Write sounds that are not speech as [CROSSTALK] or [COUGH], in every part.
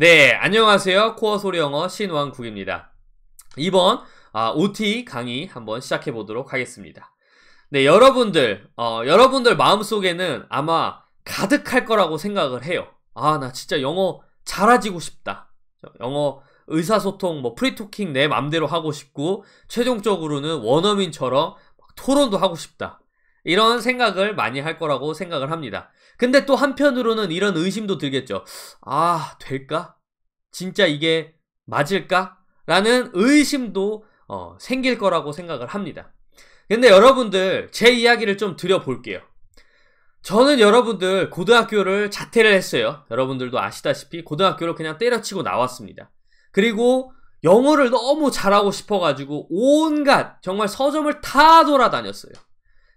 네, 안녕하세요. 코어 소리 영어 신왕국입니다. 이번 아, OT 강의 한번 시작해 보도록 하겠습니다. 네, 여러분들, 어, 여러분들 마음속에는 아마 가득할 거라고 생각을 해요. 아, 나 진짜 영어 잘하지고 싶다. 영어 의사소통, 뭐 프리토킹 내 맘대로 하고 싶고 최종적으로는 원어민처럼 토론도 하고 싶다. 이런 생각을 많이 할 거라고 생각을 합니다. 근데 또 한편으로는 이런 의심도 들겠죠. 아, 될까? 진짜 이게 맞을까? 라는 의심도 어, 생길 거라고 생각을 합니다. 근데 여러분들 제 이야기를 좀 드려볼게요. 저는 여러분들 고등학교를 자퇴를 했어요. 여러분들도 아시다시피 고등학교를 그냥 때려치고 나왔습니다. 그리고 영어를 너무 잘하고 싶어가지고 온갖 정말 서점을 다 돌아다녔어요.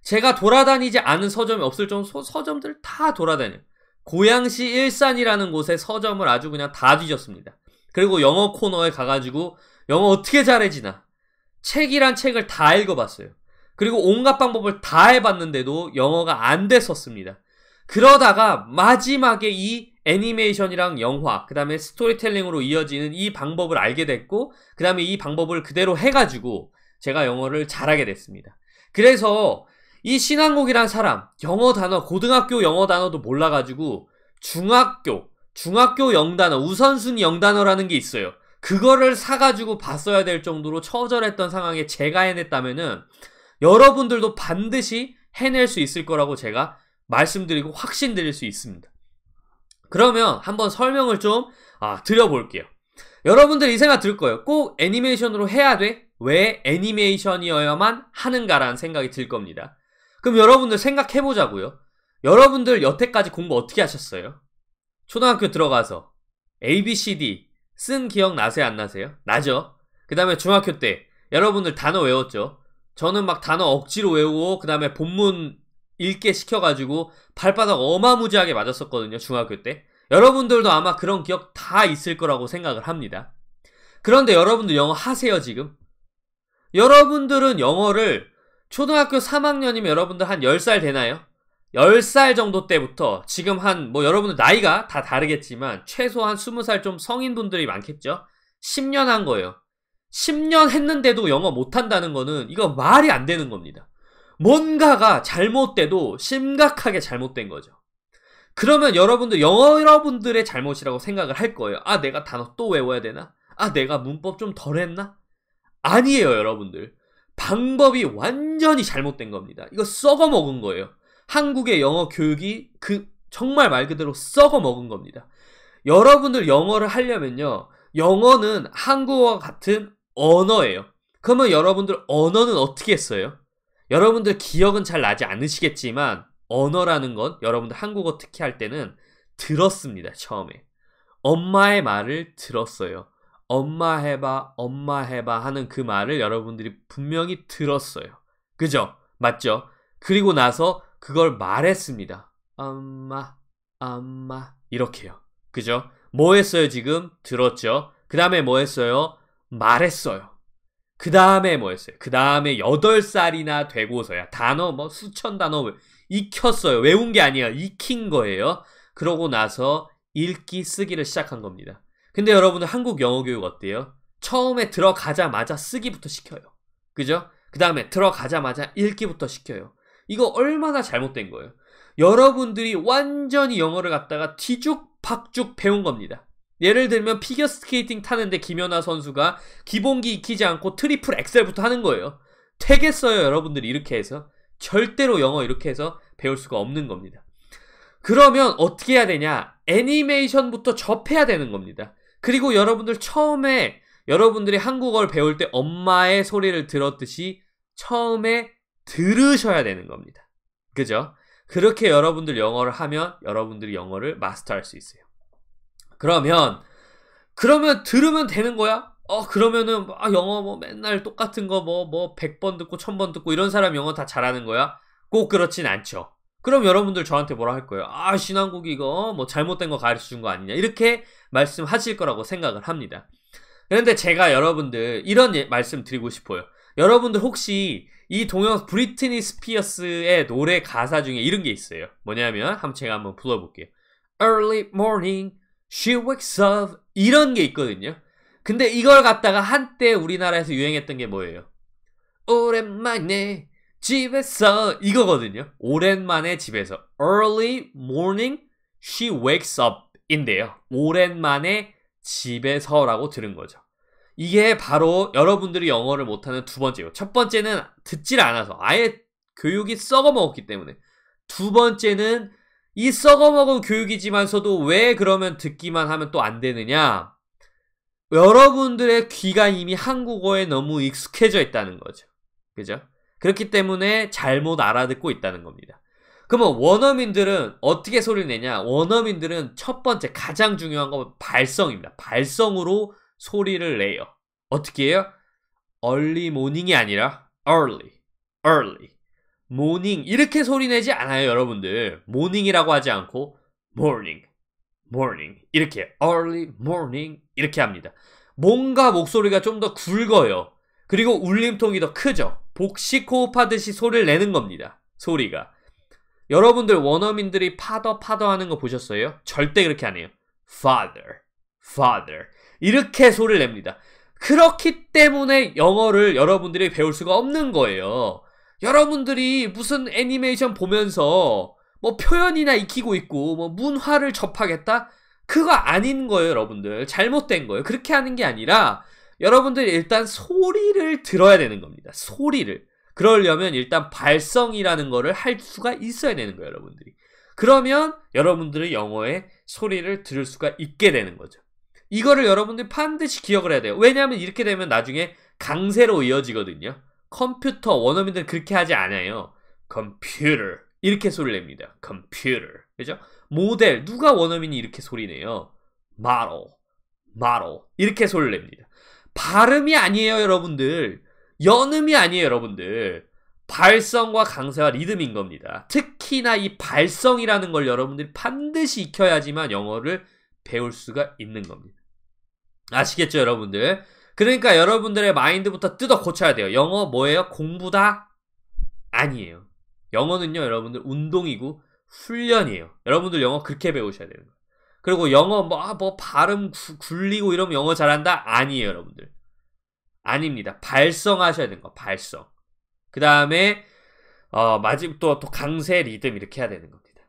제가 돌아다니지 않은 서점이 없을 정도로 서점들 다 돌아다녀요. 고양시 일산이라는 곳에 서점을 아주 그냥 다 뒤졌습니다. 그리고 영어 코너에 가가지고 영어 어떻게 잘해지나 책이란 책을 다 읽어봤어요. 그리고 온갖 방법을 다 해봤는데도 영어가 안 됐었습니다. 그러다가 마지막에 이 애니메이션이랑 영화, 그 다음에 스토리텔링으로 이어지는 이 방법을 알게 됐고, 그 다음에 이 방법을 그대로 해가지고 제가 영어를 잘하게 됐습니다. 그래서 이 신한국이란 사람 영어 단어 고등학교 영어 단어도 몰라가지고 중학교 중학교 영단어 우선순위 영단어라는 게 있어요. 그거를 사가지고 봤어야 될 정도로 처절했던 상황에 제가 해냈다면은 여러분들도 반드시 해낼 수 있을 거라고 제가 말씀드리고 확신 드릴 수 있습니다. 그러면 한번 설명을 좀 아, 드려볼게요. 여러분들 이 생각 들 거예요. 꼭 애니메이션으로 해야 돼? 왜 애니메이션이어야만 하는가라는 생각이 들 겁니다. 그럼 여러분들 생각해 보자고요. 여러분들 여태까지 공부 어떻게 하셨어요? 초등학교 들어가서 A, B, C, D 쓴 기억 나세요? 안 나세요? 나죠. 그 다음에 중학교 때 여러분들 단어 외웠죠. 저는 막 단어 억지로 외우고 그 다음에 본문 읽게 시켜가지고 발바닥 어마무지하게 맞았었거든요. 중학교 때. 여러분들도 아마 그런 기억 다 있을 거라고 생각을 합니다. 그런데 여러분들 영어 하세요 지금? 여러분들은 영어를 초등학교 3학년이면 여러분들 한 10살 되나요? 10살 정도 때부터 지금 한 뭐 여러분들 나이가 다 다르겠지만 최소한 20살 좀 성인분들이 많겠죠? 10년 한 거예요. 10년 했는데도 영어 못한다는 거는 이거 말이 안 되는 겁니다. 뭔가가 잘못돼도 심각하게 잘못된 거죠. 그러면 여러분들 영어 여러분들의 잘못이라고 생각을 할 거예요. 아 내가 단어 또 외워야 되나? 아 내가 문법 좀 덜했나? 아니에요 여러분들. 방법이 완전히 잘못된 겁니다. 이거 썩어 먹은 거예요. 한국의 영어 교육이 그 정말 말 그대로 썩어 먹은 겁니다. 여러분들 영어를 하려면요. 영어는 한국어와 같은 언어예요. 그러면 여러분들 언어는 어떻게 했어요? 여러분들 기억은 잘 나지 않으시겠지만 언어라는 건 여러분들 한국어 특히 할 때는 들었습니다. 처음에. 엄마의 말을 들었어요. 엄마 해봐, 엄마 해봐 하는 그 말을 여러분들이 분명히 들었어요. 그죠? 맞죠? 그리고 나서 그걸 말했습니다. 엄마, 엄마. 이렇게요. 그죠? 뭐 했어요, 지금? 들었죠? 그 다음에 뭐 했어요? 말했어요. 그 다음에 뭐 했어요? 그 다음에 8살이나 되고서야 단어 뭐 수천 단어 익혔어요. 외운 게 아니에요. 익힌 거예요. 그러고 나서 읽기 쓰기를 시작한 겁니다. 근데 여러분들 한국 영어 교육 어때요? 처음에 들어가자마자 쓰기부터 시켜요. 그죠? 그 다음에 들어가자마자 읽기부터 시켜요. 이거 얼마나 잘못된 거예요. 여러분들이 완전히 영어를 갖다가 뒤죽박죽 배운 겁니다. 예를 들면 피겨스케이팅 타는데 김연아 선수가 기본기 익히지 않고 트리플 엑셀부터 하는 거예요. 되겠어요 여러분들이 이렇게 해서. 절대로 영어 이렇게 해서 배울 수가 없는 겁니다. 그러면 어떻게 해야 되냐? 애니메이션부터 접해야 되는 겁니다. 그리고 여러분들 처음에 여러분들이 한국어를 배울 때 엄마의 소리를 들었듯이 처음에 들으셔야 되는 겁니다. 그죠? 그렇게 여러분들 영어를 하면 여러분들이 영어를 마스터할 수 있어요. 그러면 그러면 들으면 되는 거야? 어 그러면은 뭐, 아 영어 뭐 맨날 똑같은 거 뭐 뭐 100번 뭐 듣고 1000번 듣고 이런 사람 영어 다 잘하는 거야? 꼭 그렇진 않죠. 그럼 여러분들 저한테 뭐라 할 거예요? 아, 신한국이 이거 어, 뭐 잘못된 거 가르쳐 준 거 아니냐. 이렇게 말씀하실 거라고 생각을 합니다. 그런데 제가 여러분들 이런 예, 말씀 드리고 싶어요. 여러분들 혹시 이 동영 브리트니 스피어스의 노래 가사 중에 이런 게 있어요. 뭐냐면 한번 제가 한번 불러볼게요. Early morning, she wakes up 이런 게 있거든요. 근데 이걸 갖다가 한때 우리나라에서 유행했던 게 뭐예요? 오랜만에 집에서 이거거든요. 오랜만에 집에서 early morning she wakes up 인데요. 오랜만에 집에서라고 들은 거죠. 이게 바로 여러분들이 영어를 못하는 두 번째요. 첫 번째는 듣질 않아서 아예 교육이 썩어먹었기 때문에 두 번째는 이 썩어먹은 교육이지만서도 왜 그러면 듣기만 하면 또 안 되느냐? 여러분들의 귀가 이미 한국어에 너무 익숙해져 있다는 거죠. 그죠? 그렇기 때문에 잘못 알아듣고 있다는 겁니다. 그러면 원어민들은 어떻게 소리를 내냐? 원어민들은 첫 번째 가장 중요한 건 발성입니다. 발성으로 소리를 내요. 어떻게 해요? early morning이 아니라 early, early, morning 이렇게 소리 내지 않아요, 여러분들. morning이라고 하지 않고 morning, morning 이렇게 early morning 이렇게 합니다. 뭔가 목소리가 좀 더 굵어요. 그리고 울림통이 더 크죠. 복식 호흡하듯이 소리를 내는 겁니다. 소리가. 여러분들 원어민들이 파더 파더 하는 거 보셨어요? 절대 그렇게 안 해요. father, father. 이렇게 소리를 냅니다. 그렇기 때문에 영어를 여러분들이 배울 수가 없는 거예요. 여러분들이 무슨 애니메이션 보면서 뭐 표현이나 익히고 있고 뭐 문화를 접하겠다? 그거 아닌 거예요, 여러분들. 잘못된 거예요. 그렇게 하는 게 아니라 여러분들 일단 소리를 들어야 되는 겁니다. 소리를. 그러려면 일단 발성이라는 거를 할 수가 있어야 되는 거예요, 여러분들이. 그러면 여러분들의 영어의 소리를 들을 수가 있게 되는 거죠. 이거를 여러분들이 반드시 기억을 해야 돼요. 왜냐하면 이렇게 되면 나중에 강세로 이어지거든요. 컴퓨터, 원어민들은 그렇게 하지 않아요. 컴퓨터. 이렇게 소리를 냅니다. 컴퓨터. 그죠? 모델. 누가 원어민이 이렇게 소리내요? 마로. 마로. 이렇게 소리를 냅니다. 발음이 아니에요, 여러분들. 연음이 아니에요, 여러분들. 발성과 강세와 리듬인 겁니다. 특히나 이 발성이라는 걸 여러분들이 반드시 익혀야지만 영어를 배울 수가 있는 겁니다. 아시겠죠, 여러분들? 그러니까 여러분들의 마인드부터 뜯어 고쳐야 돼요. 영어 뭐예요? 공부다? 아니에요. 영어는요, 여러분들 운동이고 훈련이에요. 여러분들 영어 그렇게 배우셔야 되는 거예요. 그리고 영어 뭐, 아, 뭐 발음 구, 굴리고 이러면 영어 잘한다? 아니에요, 여러분들. 아닙니다. 발성하셔야 되는 거, 발성. 그 다음에, 어, 마지막 또, 또 강세 리듬 이렇게 해야 되는 겁니다.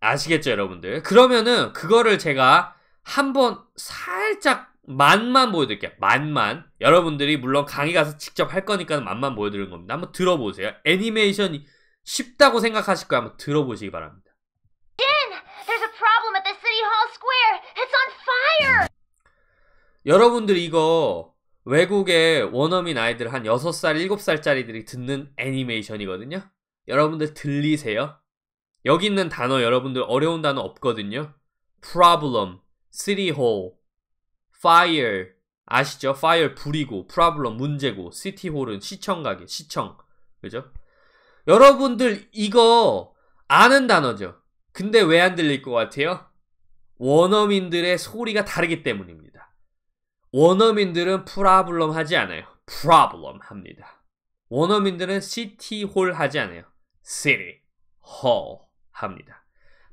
아시겠죠, 여러분들? 그러면은, 그거를 제가 한번 살짝 만만 보여드릴게요. 만만. 여러분들이 물론 강의 가서 직접 할 거니까 만만 보여드리는 겁니다. 한번 들어보세요. 애니메이션이 쉽다고 생각하실 거예요. 한번 들어보시기 바랍니다. 여러분들 이거 외국의 원어민 아이들 한 6살, 7살짜리들이 듣는 애니메이션이거든요. 여러분들 들리세요? 여기 있는 단어 여러분들 어려운 단어 없거든요. problem, city hall, fire 아시죠? fire 불이고 problem 문제고 city hall은 시청 가게, 시청. 그죠? 여러분들 이거 아는 단어죠. 근데 왜 안 들릴 것 같아요? 원어민들의 소리가 다르기 때문입니다. 원어민들은 프라블럼 하지 않아요. 프라블럼 합니다. 원어민들은 시티홀 하지 않아요. 시티 홀 합니다.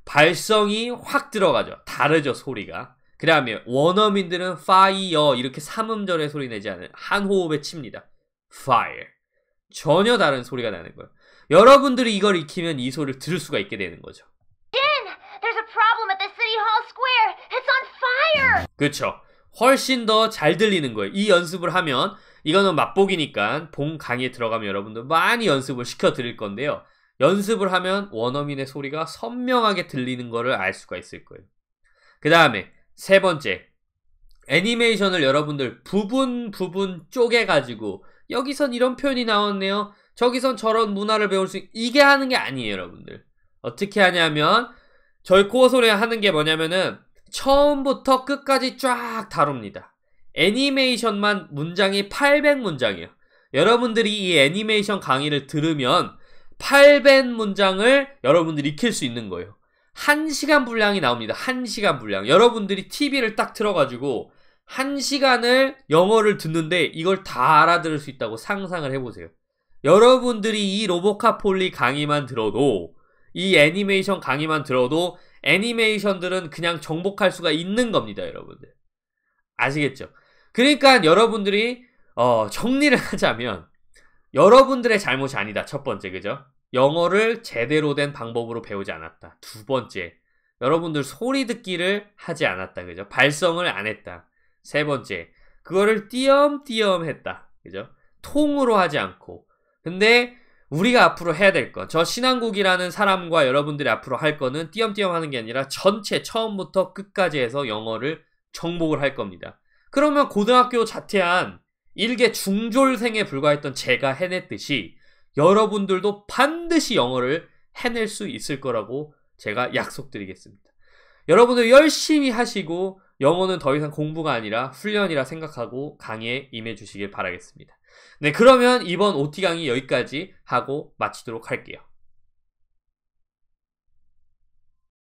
발성이 확 들어가죠. 다르죠, 소리가. 그 다음에 원어민들은 파이어 이렇게 삼음절의 소리 내지 않은 한 호흡에 칩니다. 파 i r 전혀 다른 소리가 나는 거예요. 여러분들이 이걸 익히면 이 소리를 들을 수가 있게 되는 거죠. 그렇죠 훨씬 더 잘 들리는 거예요. 이 연습을 하면 이거는 맛보기니까 본 강의에 들어가면 여러분들 많이 연습을 시켜 드릴 건데요. 연습을 하면 원어민의 소리가 선명하게 들리는 거를 알 수가 있을 거예요. 그 다음에 세 번째 애니메이션을 여러분들 부분 부분 쪼개가지고 여기선 이런 표현이 나왔네요. 저기선 저런 문화를 배울 수 있... 이게 하는 게 아니에요 여러분들. 어떻게 하냐면 저희 코어 소리 하는 게 뭐냐면은 처음부터 끝까지 쫙 다룹니다. 애니메이션만 문장이 800문장이에요. 여러분들이 이 애니메이션 강의를 들으면 800문장을 여러분들이 익힐 수 있는 거예요. 1시간 분량이 나옵니다. 1시간 분량. 여러분들이 TV를 딱 틀어가지고 1시간을 영어를 듣는데 이걸 다 알아들을 수 있다고 상상을 해보세요. 여러분들이 이 로보카폴리 강의만 들어도 이 애니메이션 강의만 들어도 애니메이션들은 그냥 정복할 수가 있는 겁니다, 여러분들. 아시겠죠? 그러니까 여러분들이 어, 정리를 [LAUGHS] 하자면 여러분들의 잘못이 아니다. 첫 번째, 그죠? 영어를 제대로 된 방법으로 배우지 않았다. 두 번째, 여러분들 소리 듣기를 하지 않았다. 그죠? 발성을 안 했다. 세 번째, 그거를 띄엄띄엄 했다. 그죠? 통으로 하지 않고. 근데 우리가 앞으로 해야 될 것, 저 신한국이라는 사람과 여러분들이 앞으로 할 것은 띄엄띄엄 하는 게 아니라 전체 처음부터 끝까지 해서 영어를 정복을 할 겁니다. 그러면 고등학교 자퇴한 일개 중졸생에 불과했던 제가 해냈듯이 여러분들도 반드시 영어를 해낼 수 있을 거라고 제가 약속드리겠습니다. 여러분들 열심히 하시고 영어는 더 이상 공부가 아니라 훈련이라 생각하고 강의에 임해 주시길 바라겠습니다. 네, 그러면 이번 OT강의 여기까지 하고 마치도록 할게요.